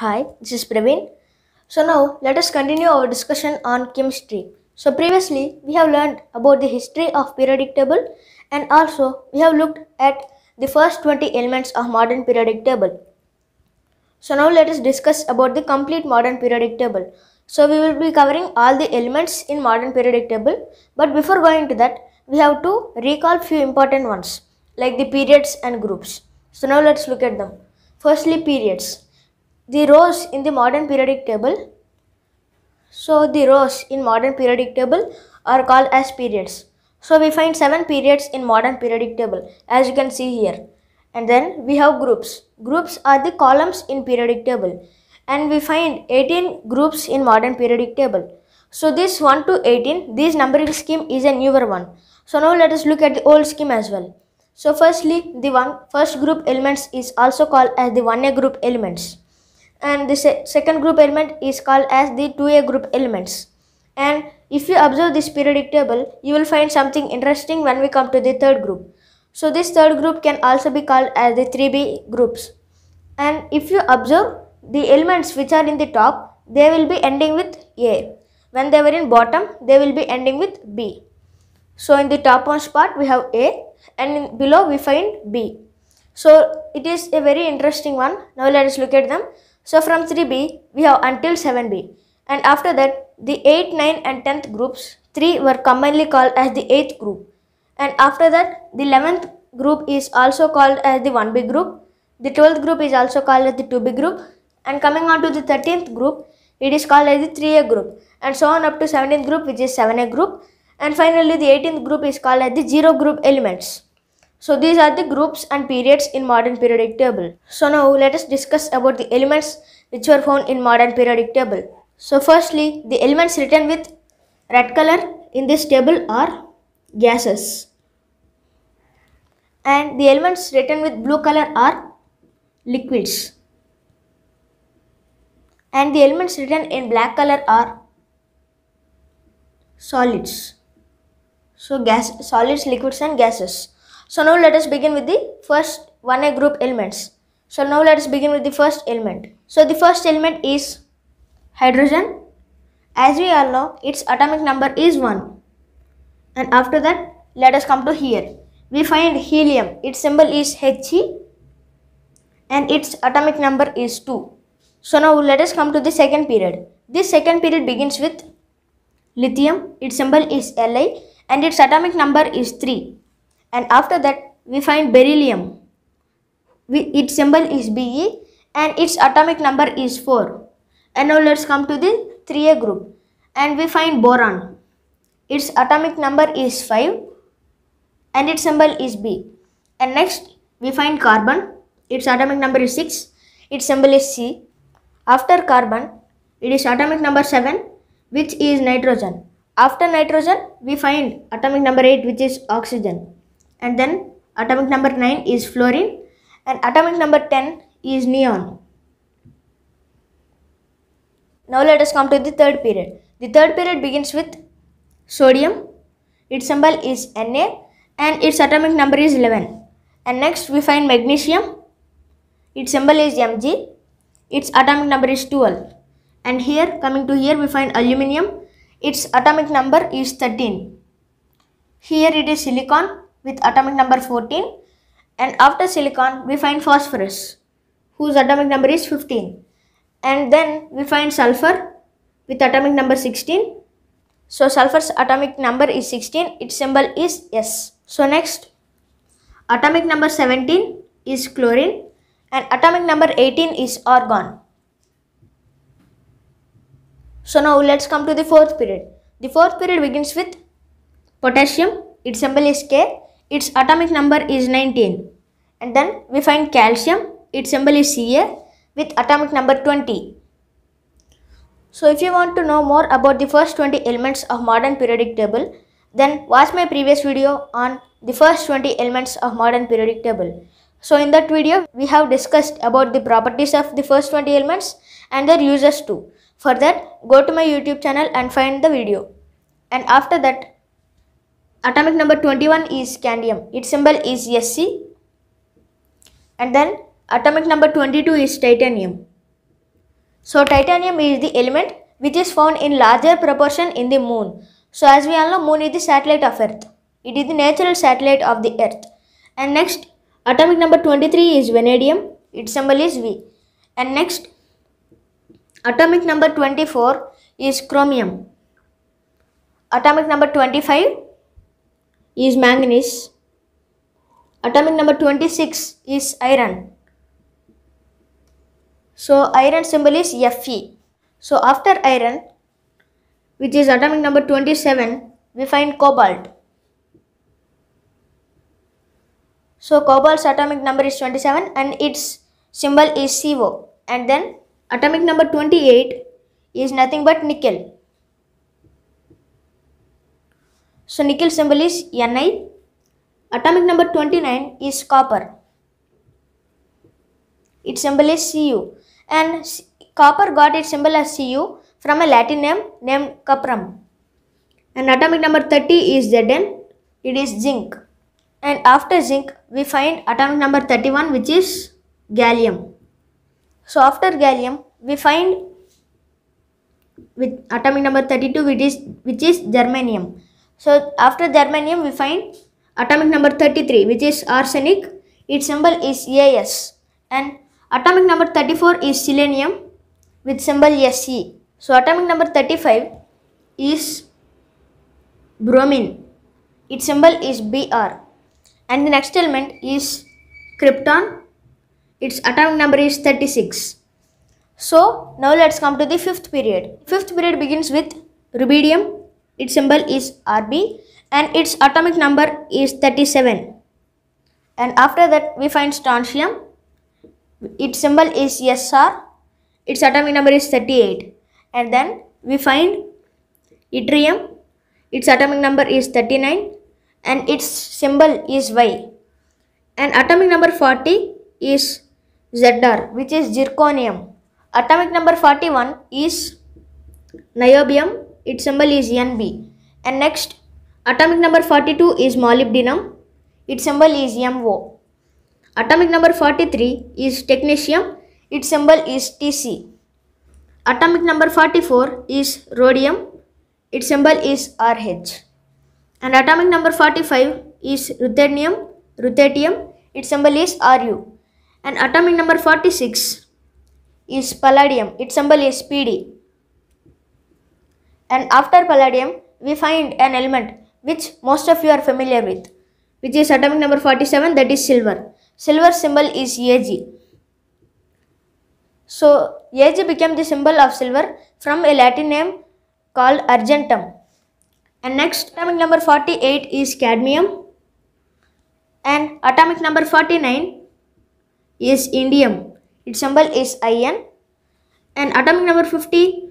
Hi, this is Praveen. So now let us continue our discussion on chemistry. So previously we have learned about the history of periodic table and also we have looked at the first 20 elements of modern periodic table. So now let us discuss about the complete modern periodic table. So we will be covering all the elements in modern periodic table but before going to that we have to recall few important ones like the periods and groups. So now let's look at them. Firstly periods the rows in the modern periodic table so the rows in modern periodic table are called as periods so we find seven periods in modern periodic table as you can see here and then we have groups groups are the columns in periodic table and we find 18 groups in modern periodic table so this 1 to 18 this numbering scheme is a newer one so now let us look at the old scheme as well so firstly the one first group elements is also called as the 1a group elements and the se second group element is called as the 2a group elements. And if you observe this periodic table, you will find something interesting when we come to the third group. So this third group can also be called as the 3b groups. And if you observe the elements which are in the top, they will be ending with A. When they were in bottom, they will be ending with B. So in the topmost part, we have A and below we find B. So it is a very interesting one. Now let us look at them. So from 3b, we have until 7b. And after that, the 8, 9 and 10th groups, 3 were commonly called as the 8th group. And after that, the 11th group is also called as the 1b group. The 12th group is also called as the 2b group. And coming on to the 13th group, it is called as the 3a group. And so on up to 17th group, which is 7a group. And finally, the 18th group is called as the 0 group elements. So these are the groups and periods in modern periodic table. So now let us discuss about the elements which were found in modern periodic table. So firstly, the elements written with red color in this table are gases. And the elements written with blue color are liquids. And the elements written in black color are solids. So gas, solids, liquids and gases. So now let us begin with the first 1a group elements. So now let us begin with the first element. So the first element is hydrogen. As we all know, its atomic number is 1. And after that, let us come to here. We find helium. Its symbol is He and its atomic number is 2. So now let us come to the second period. This second period begins with lithium. Its symbol is Li and its atomic number is 3 and after that we find beryllium. We, its symbol is Be and its atomic number is 4. And now let's come to the 3A group and we find boron. Its atomic number is 5 and its symbol is B. And next we find carbon. Its atomic number is 6. Its symbol is C. After carbon, it is atomic number 7 which is nitrogen. After nitrogen, we find atomic number 8 which is oxygen and then atomic number 9 is fluorine and atomic number 10 is neon. Now let us come to the third period. The third period begins with sodium. Its symbol is Na and its atomic number is 11. And next we find magnesium. Its symbol is Mg. Its atomic number is 12. And here coming to here we find aluminium. Its atomic number is 13. Here it is silicon with atomic number 14 and after silicon we find phosphorus whose atomic number is 15 and then we find sulfur with atomic number 16 so sulfur's atomic number is 16 its symbol is s so next atomic number 17 is chlorine and atomic number 18 is argon so now let's come to the fourth period the fourth period begins with potassium its symbol is k its atomic number is 19. And then we find calcium. Its symbol is Ca with atomic number 20. So if you want to know more about the first 20 elements of modern periodic table, then watch my previous video on the first 20 elements of modern periodic table. So in that video, we have discussed about the properties of the first 20 elements and their uses too. For that, go to my YouTube channel and find the video. And after that, atomic number 21 is scandium its symbol is sc and then atomic number 22 is titanium so titanium is the element which is found in larger proportion in the moon so as we all know moon is the satellite of earth it is the natural satellite of the earth and next atomic number 23 is vanadium its symbol is v and next atomic number 24 is chromium atomic number 25 is manganese. Atomic number 26 is iron. So iron symbol is Fe. So after iron, which is atomic number 27, we find cobalt. So cobalt's atomic number is 27 and its symbol is CO. And then atomic number 28 is nothing but nickel. So nickel symbol is Ni. Atomic number 29 is copper. Its symbol is Cu. And copper got its symbol as Cu from a Latin name named cuprum. And atomic number 30 is Zn. It is zinc. And after zinc, we find atomic number 31 which is gallium. So after gallium, we find with atomic number 32 which is, which is germanium. So after germanium we find atomic number 33 which is arsenic. Its symbol is AS and atomic number 34 is selenium with symbol Se. So atomic number 35 is bromine. Its symbol is Br and the next element is krypton. Its atomic number is 36. So now let's come to the fifth period. Fifth period begins with rubidium its symbol is Rb and its atomic number is 37. And after that we find strontium. Its symbol is Sr. Its atomic number is 38. And then we find yttrium. Its atomic number is 39 and its symbol is Y. And atomic number 40 is ZR which is zirconium. Atomic number 41 is niobium its symbol is NB. And next, atomic number 42 is molybdenum. Its symbol is MO. Atomic number 43 is technetium. Its symbol is TC. Atomic number 44 is rhodium. Its symbol is RH. And atomic number 45 is ruthenium. Ruthenium. Its symbol is Ru. And atomic number 46 is palladium. Its symbol is PD. And after palladium, we find an element which most of you are familiar with, which is atomic number 47, that is silver. Silver symbol is Ag. So, Ag became the symbol of silver from a Latin name called argentum. And next, atomic number 48 is cadmium. And atomic number 49 is indium. Its symbol is In. And atomic number 50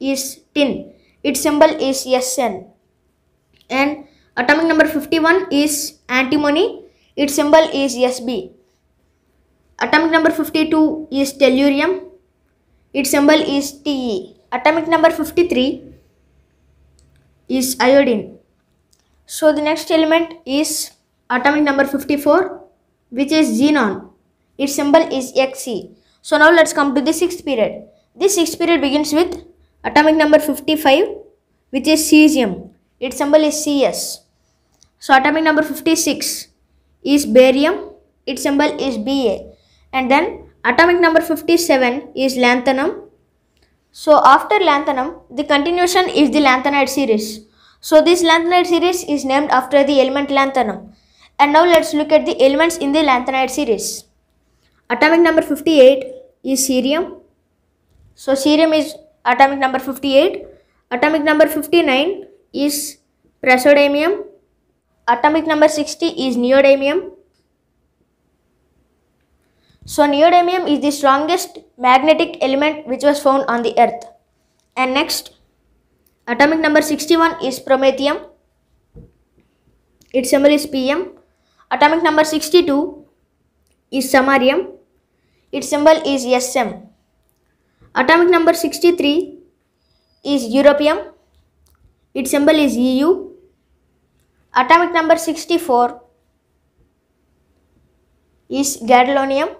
is tin. Its symbol is SN. And atomic number 51 is antimony. Its symbol is SB. Atomic number 52 is tellurium. Its symbol is TE. Atomic number 53 is iodine. So the next element is atomic number 54 which is xenon. Its symbol is Xe. So now let's come to the sixth period. This sixth period begins with Atomic number 55 which is cesium. Its symbol is Cs. So atomic number 56 is barium. Its symbol is Ba. And then atomic number 57 is lanthanum. So after lanthanum, the continuation is the lanthanide series. So this lanthanide series is named after the element lanthanum. And now let's look at the elements in the lanthanide series. Atomic number 58 is cerium. So cerium is atomic number 58 atomic number 59 is praseodymium atomic number 60 is neodymium so neodymium is the strongest magnetic element which was found on the earth and next atomic number 61 is promethium its symbol is pm atomic number 62 is samarium its symbol is sm Atomic number 63 is europium. Its symbol is EU. Atomic number 64 is gadolinium.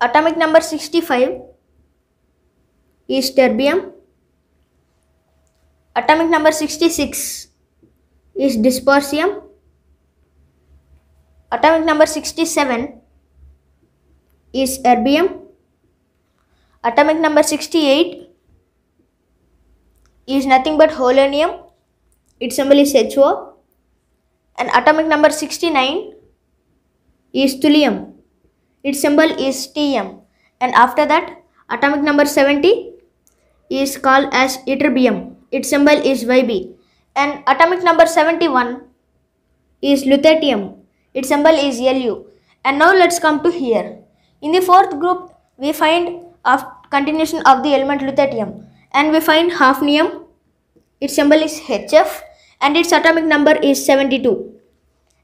Atomic number 65 is terbium. Atomic number 66 is dysprosium. Atomic number 67 is erbium. Atomic number 68 is nothing but holonium. Its symbol is HO. And atomic number 69 is thulium. Its symbol is Tm. And after that, atomic number 70 is called as ytterbium. Its symbol is Yb. And atomic number 71 is lutetium. Its symbol is Lu. And now let's come to here. In the fourth group, we find after continuation of the element lutetium and we find hafnium its symbol is HF and its atomic number is 72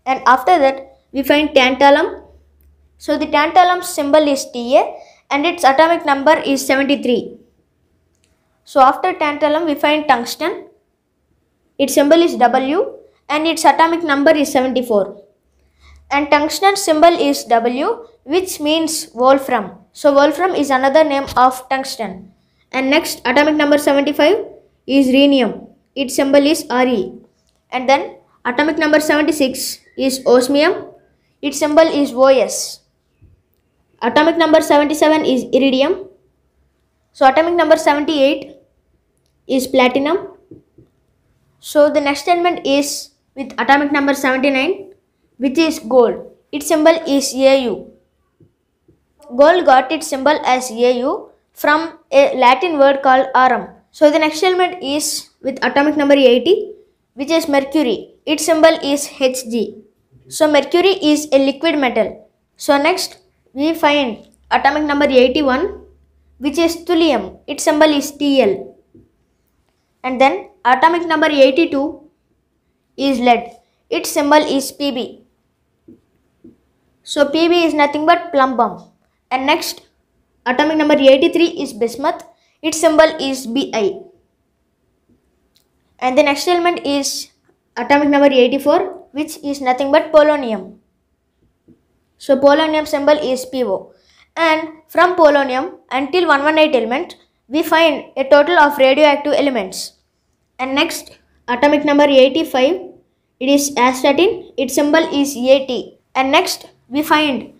and after that we find tantalum so the tantalum symbol is Ta and its atomic number is 73 so after tantalum we find tungsten its symbol is W and its atomic number is 74 and tungsten symbol is W which means wolfram. So wolfram is another name of tungsten. And next atomic number 75 is rhenium. Its symbol is Re. And then atomic number 76 is osmium. Its symbol is OS. Atomic number 77 is iridium. So atomic number 78 is platinum. So the next element is with atomic number 79 which is gold. Its symbol is AU. Gold got its symbol as AU from a Latin word called Aram. So the next element is with atomic number 80 which is mercury. Its symbol is Hg. So mercury is a liquid metal. So next we find atomic number 81 which is thulium. Its symbol is Tl. And then atomic number 82 is lead. Its symbol is Pb. So Pb is nothing but plum and next, atomic number 83 is bismuth. Its symbol is Bi. And the next element is atomic number 84 which is nothing but polonium. So polonium symbol is PO. And from polonium until 118 element we find a total of radioactive elements. And next atomic number 85 it is astatine its symbol is AT. And next we find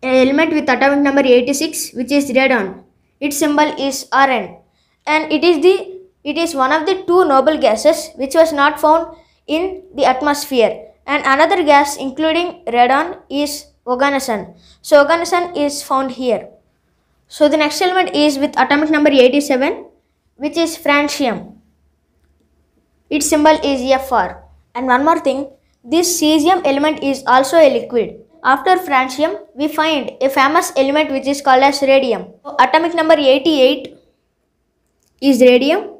a with atomic number 86 which is radon. Its symbol is Rn and it is the it is one of the two noble gases which was not found in the atmosphere and another gas including radon is organosan. So organosan is found here. So the next element is with atomic number 87 which is francium. Its symbol is Fr. And one more thing, this cesium element is also a liquid. After francium, we find a famous element which is called as radium. atomic number 88 is radium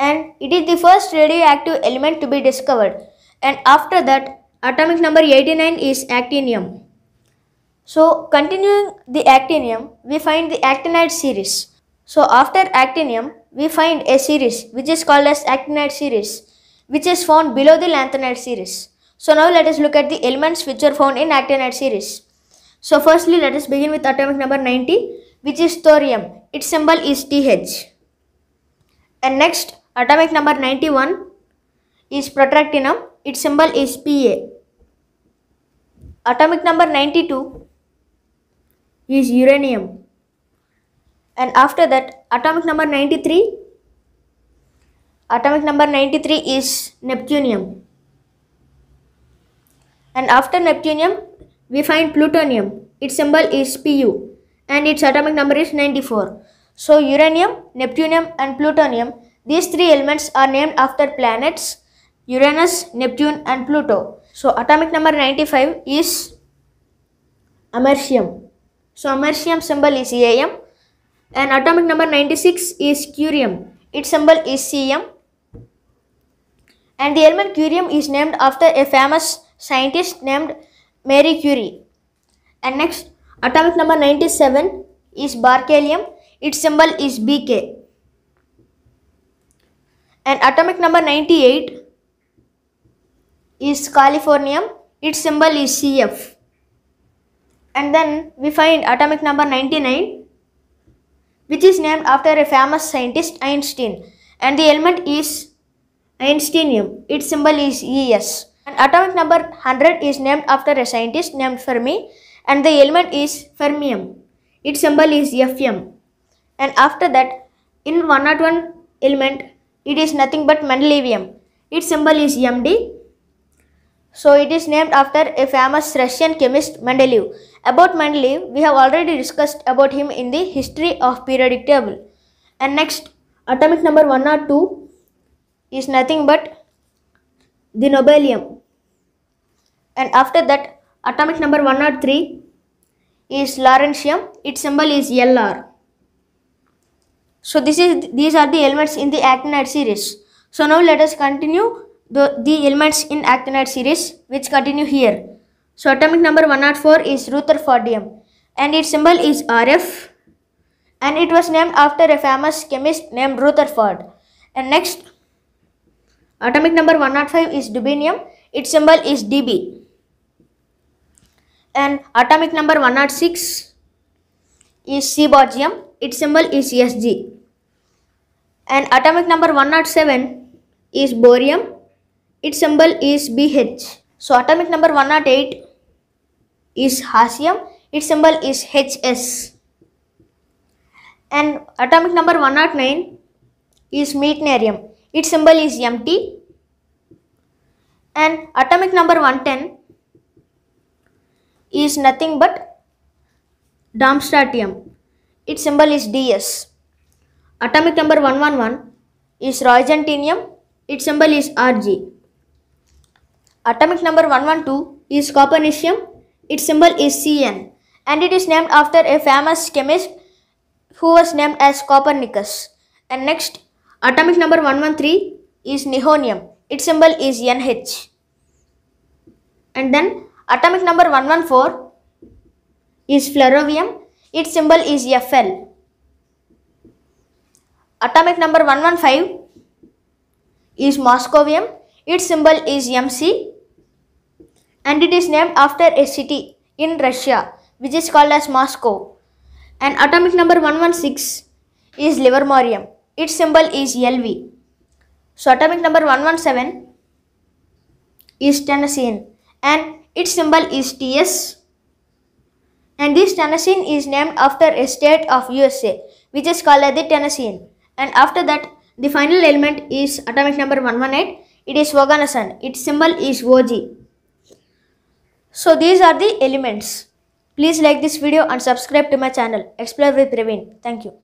and it is the first radioactive element to be discovered. And after that, atomic number 89 is actinium. So continuing the actinium, we find the actinide series. So after actinium, we find a series which is called as actinide series which is found below the lanthanide series. So now let us look at the elements which are found in actinide series. So firstly let us begin with atomic number 90 which is thorium. Its symbol is TH. And next atomic number 91 is protractinum. Its symbol is PA. Atomic number 92 is uranium. And after that atomic number 93 atomic number 93 is neptunium and after neptunium, we find plutonium. Its symbol is Pu and its atomic number is 94. So uranium, neptunium and plutonium, these three elements are named after planets Uranus, Neptune and Pluto. So atomic number 95 is americium. So americium symbol is AM and atomic number 96 is curium. Its symbol is Cm and the element curium is named after a famous scientist named Marie Curie. And next, atomic number 97 is berkelium. Its symbol is Bk. And atomic number 98 is californium. Its symbol is Cf. And then we find atomic number 99 which is named after a famous scientist Einstein and the element is Einsteinium. Its symbol is ES. And atomic number 100 is named after a scientist named Fermi and the element is fermium. Its symbol is Fm. And after that, in 101 element, it is nothing but Mendelevium. Its symbol is Md. So it is named after a famous Russian chemist Mendeleev. About Mendeleev, we have already discussed about him in the history of periodic table. And next, atomic number 102 is nothing but the nobelium and after that atomic number 103 is lawrencium its symbol is lr so this is these are the elements in the actinide series so now let us continue the, the elements in actinide series which continue here so atomic number 104 is rutherfordium and its symbol is rf and it was named after a famous chemist named rutherford and next atomic number 105 is dubinium its symbol is db and atomic number 106 is seaborgium. Its symbol is Sg. And atomic number 107 is borium. Its symbol is Bh. So atomic number 108 is hasium. Its symbol is Hs. And atomic number 109 is meitnerium. Its symbol is MT. And atomic number 110 is nothing but Darmstadtium. Its symbol is DS. Atomic number 111 is Roentgenium. Its symbol is Rg. Atomic number 112 is Copernicium. Its symbol is Cn. And it is named after a famous chemist who was named as Copernicus. And next, atomic number 113 is Nihonium. Its symbol is NH. And then Atomic number 114 is flerovium. Its symbol is Fl. Atomic number 115 is moscovium. Its symbol is MC and it is named after a city in Russia which is called as Moscow. And atomic number 116 is livermorium. Its symbol is Lv. So atomic number 117 is tennessine and its symbol is TS and this tennessine is named after a state of USA which is called the Tennessean and after that the final element is atomic number 118 it is organosan its symbol is OG so these are the elements please like this video and subscribe to my channel explore with Praveen thank you